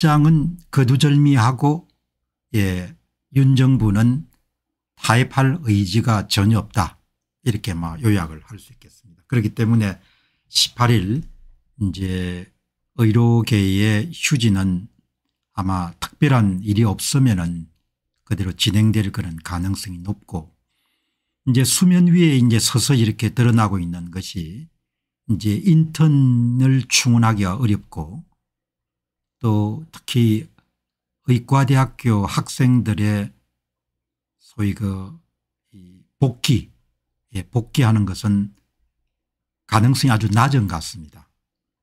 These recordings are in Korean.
입장은 거두절미하고 예, 윤 정부는 타협할 의지가 전혀 없다 이렇게 막 뭐 요약을 할 수 있겠습니다. 그렇기 때문에 18일 이제 의료계의 휴지는 아마 특별한 일이 없으면은 그대로 진행될 그런 가능성이 높고 이제 수면 위에 이제 서서히 이렇게 드러나고 있는 것이 이제 인턴을 충원하기가 어렵고 또 특히 의과대학교 학생들의 소위 그 복귀, 예, 복귀하는 것은 가능성이 아주 낮은 것 같습니다.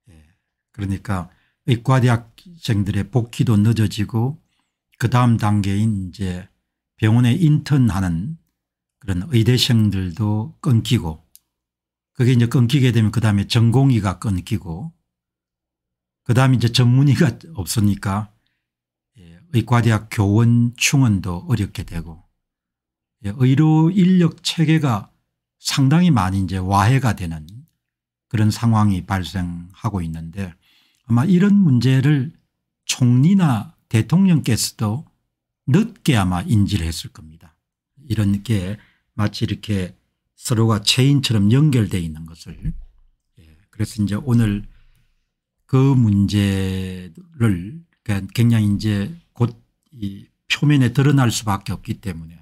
예, 그러니까 의과대학생들의 복귀도 늦어지고 그 다음 단계인 이제 병원에 인턴하는 그런 의대생들도 끊기고 그게 이제 끊기게 되면 그 다음에 전공의가 끊기고 그다음에 이제 전문의가 없으니까 예, 의과대학 교원 충원도 어렵게 되고 예, 의료 인력 체계가 상당히 많이 이제 와해가 되는 그런 상황이 발생하고 있는데 아마 이런 문제를 총리나 대통령께서도 늦게 아마 인지를 했을 겁니다. 이런 게 마치 이렇게 서로가 체인처럼 연결되어 있는 것을 예, 그래서 이제 오늘 그 문제를 그러니까 굉장히 이제 곧 이 표면에 드러날 수밖에 없기 때문에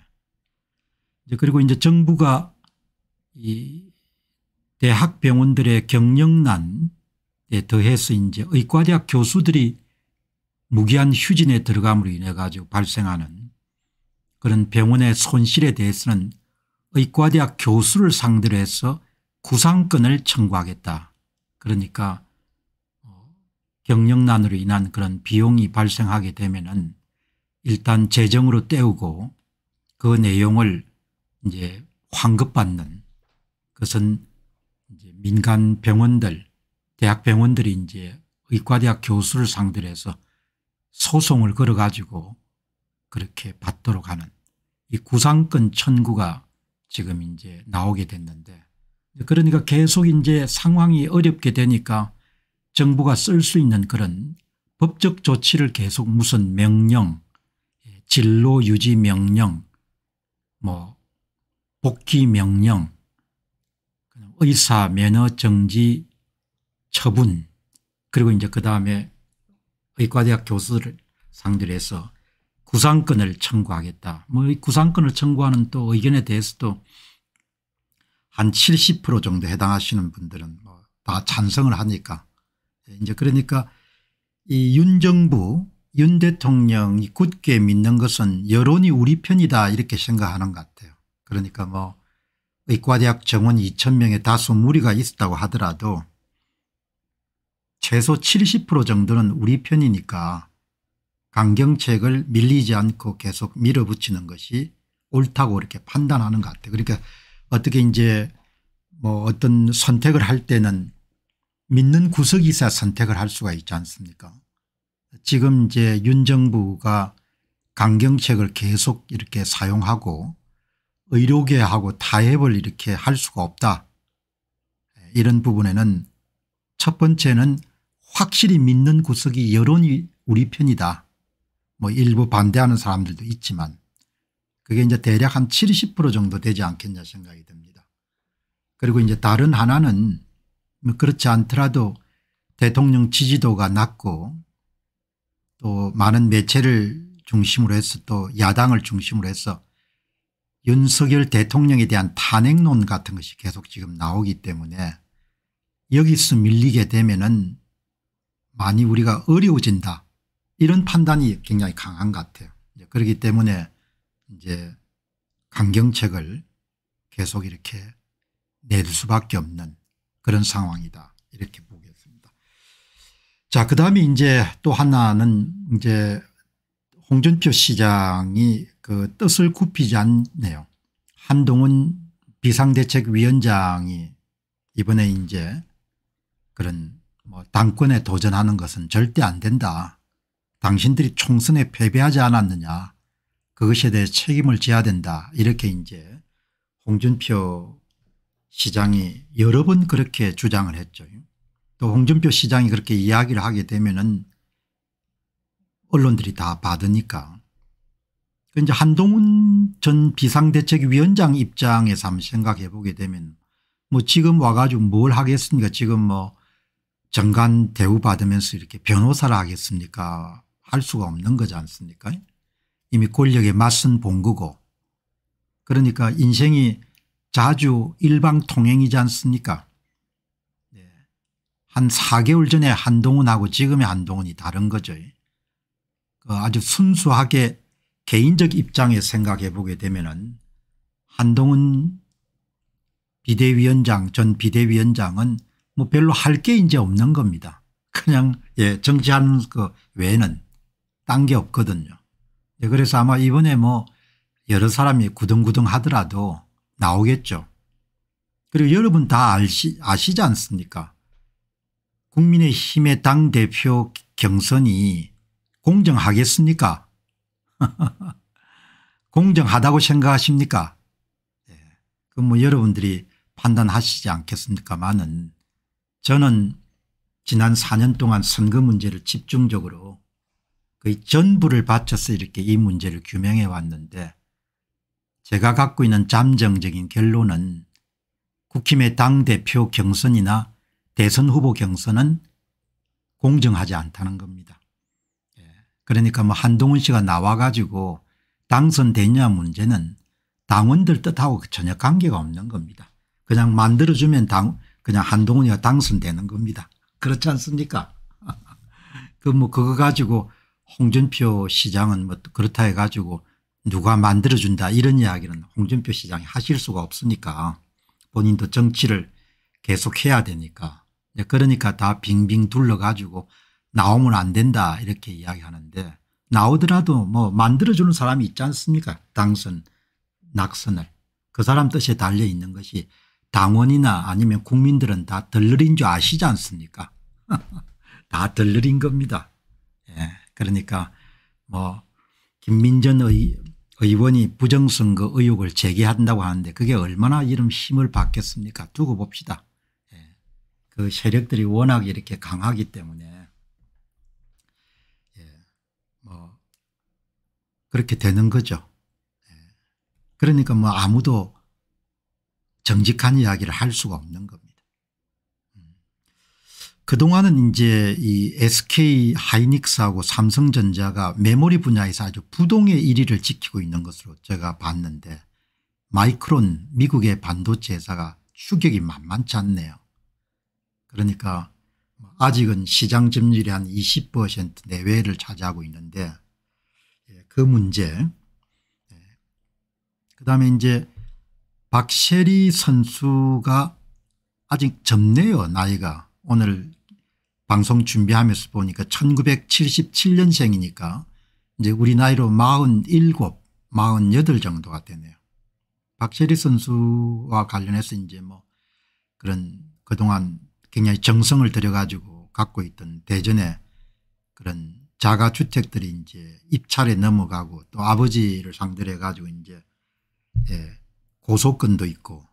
이제 그리고 이제 정부가 이 대학 병원들의 경영난에 더해서 이제 의과대학 교수들이 무기한 휴진에 들어감으로 인해 가지고 발생하는 그런 병원의 손실에 대해서는 의과대학 교수를 상대로 해서 구상권을 청구하겠다. 그러니까 경영난으로 인한 그런 비용이 발생하게 되면은 일단 재정으로 때우고 그 내용을 이제 환급받는 그것은 이제 민간 병원들 대학 병원들이 이제 의과대학 교수를 상대로 해서 소송을 걸어 가지고 그렇게 받도록 하는 이 구상권 청구가 지금 이제 나오게 됐는데 그러니까 계속 이제 상황이 어렵게 되니까 정부가 쓸 수 있는 그런 법적 조치를 계속 무슨 명령, 진로 유지 명령, 뭐 복귀 명령, 의사 면허 정지 처분 그리고 이제 그 다음에 의과대학 교수를 상대로 해서 구상권을 청구하겠다. 뭐 이 구상권을 청구하는 또 의견에 대해서도 한 70% 정도 해당하시는 분들은 뭐다 찬성을 하니까 예, 이제 그러니까 이 윤정부 윤 대통령이 굳게 믿는 것은 여론이 우리 편이다 이렇게 생각하는 것 같아요. 그러니까 뭐 의과대학 정원 2천명에다소 무리가 있었다고 하더라도 최소 70% 정도는 우리 편이니까 강경책을 밀리지 않고 계속 밀어붙이는 것이 옳다고 이렇게 판단하는 것 같아요. 그러니까 어떻게 이제 뭐 어떤 선택을 할 때는 믿는 구석이 사 선택을 할 수가 있지 않습니까 지금 이제 윤 정부가 강경책을 계속 이렇게 사용하고 의료계하고 타협을 이렇게 할 수가 없다 이런 부분에는 첫 번째는 확실히 믿는 구석이 여론이 우리 편이다 뭐 일부 반대하는 사람들도 있지만 그게 이제 대략 한 70% 정도 되지 않겠냐 생각이 듭니다 그리고 이제 다른 하나는 뭐 그렇지 않더라도 대통령 지지도가 낮고 또 많은 매체를 중심으로 해서 또 야당을 중심으로 해서 윤석열 대통령에 대한 탄핵론 같은 것이 계속 지금 나오기 때문에 여기서 밀리게 되면은 많이 우리가 어려워진다 이런 판단이 굉장히 강한 것 같아요. 그렇기 때문에 이제 강경책을 계속 이렇게 낼 수밖에 없는 그런 상황이다 이렇게 보겠습니다. 자 그다음에 이제 또 하나는 이제 홍준표 시장이 그 뜻을 굽히지 않네요. 한동훈 비상대책위원장이 이번에 이제 그런 뭐 당권에 도전하는 것은 절대 안 된다. 당신들이 총선에 패배하지 않았느냐 그것에 대해 책임을 져야 된다 이렇게 이제 홍준표 시장이 여러 번 그렇게 주장을 했죠. 또 홍준표 시장이 그렇게 이야기를 하게 되면은 언론들이 다 받으니까. 그 이제 한동훈 전 비상대책위원장 입장에서 한번 생각해 보게 되면 뭐 지금 와가지고 뭘 하겠습니까? 지금 뭐 정관 대우받으면서 이렇게 변호사를 하겠습니까? 할 수가 없는 거지 않습니까? 이미 권력에 맞선 본거고 그러니까 인생이 자주 일방통행이지 않습니까 네. 한 4개월 전에 한동훈하고 지금의 한동훈이 다른 거죠. 그 아주 순수하게 개인적 입장에 생각해 보게 되면 은 한동훈 비대위원장 전 비대위원장은 뭐 별로 할 게 이제 없는 겁니다. 그냥 예 정치하는 그 외에는 딴 게 없거든요. 예, 그래서 아마 이번에 뭐 여러 사람이 구등구등 하더라도 나오겠죠. 그리고 여러분 다 아시, 아시지 않습니까 국민의힘의 당대표 경선이 공정하겠습니까 공정하다고 생각하십니까 네. 예. 그뭐 여러분들이 판단하시지 않겠습니까마는 저는 지난 4년 동안 선거 문제를 집중적으로 거의 전부를 바쳐서 이렇게 이 문제를 규명해 왔는데 제가 갖고 있는 잠정적인 결론은 국힘의 당대표 경선이나 대선 후보 경선은 공정하지 않다는 겁니다. 예. 그러니까 뭐 한동훈 씨가 나와가지고 당선되냐 문제는 당원들 뜻하고 전혀 관계가 없는 겁니다. 그냥 만들어주면 당, 그냥 한동훈이가 당선되는 겁니다. 그렇지 않습니까? 그 뭐 그거 가지고 홍준표 시장은 뭐 그렇다 해가지고 누가 만들어준다 이런 이야기는 홍준표 시장이 하실 수가 없으니까 본인도 정치를 계속해야 되니까 그러니까 다 빙빙 둘러가지고 나오면 안 된다 이렇게 이야기하는데 나오더라도 뭐 만들어주는 사람이 있지 않습니까 당선 낙선을 그 사람 뜻에 달려 있는 것이 당원이나 아니면 국민들은 다 덜느린 줄 아시지 않습니까 다 덜느린 겁니다 예. 그러니까 뭐 김민전 의 의원이 부정선거 의혹을 제기한다고 하는데 그게 얼마나 이런 힘을 받겠습니까 두고 봅시다. 예. 그 세력들이 워낙 이렇게 강하기 때문에 예. 뭐 그렇게 되는 거죠. 예. 그러니까 뭐 아무도 정직한 이야기를 할 수가 없는 겁니다. 그동안은 이제 이 SK 하이닉스하고 삼성전자가 메모리 분야에서 아주 부동의 1위를 지키고 있는 것으로 제가 봤는데 마이크론 미국의 반도체 회사가 추격이 만만치 않네요. 그러니까 아직은 시장 점유율이 한 20% 내외를 차지하고 있는데 예, 그 문제 예. 그다음에 이제 박세리 선수가 아직 젊네요 나이가 오늘 방송 준비하면서 보니까 1977년생이니까 이제 우리 나이로 47, 48 정도가 되네요. 박세리 선수와 관련해서 이제 뭐 그런 그동안 굉장히 정성을 들여가지고 갖고 있던 대전의 그런 자가주택들이 이제 입찰에 넘어가고 또 아버지를 상대로 해가지고 이제 예, 고소권도 있고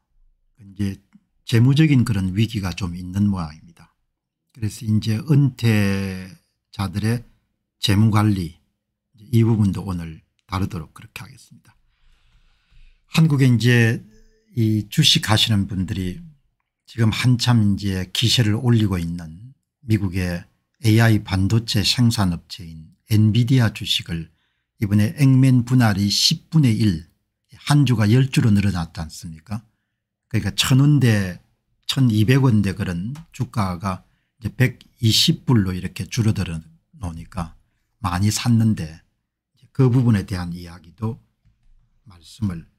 이제 재무적인 그런 위기가 좀 있는 모양입니다. 그래서 이제 은퇴자들의 재무관리 이 부분도 오늘 다루도록 그렇게 하겠습니다. 한국에 이제 이 주식 하시는 분들이 지금 한참 이제 기세를 올리고 있는 미국의 AI 반도체 생산업체인 엔비디아 주식을 이번에 액면 분할이 10분의 1 한 주가 10주로 늘어났지 않습니까 그러니까 천원대 1200원대 그런 주가가 이제 120불로 이렇게 줄어들어 놓으니까 많이 샀는데 그 부분에 대한 이야기도 말씀을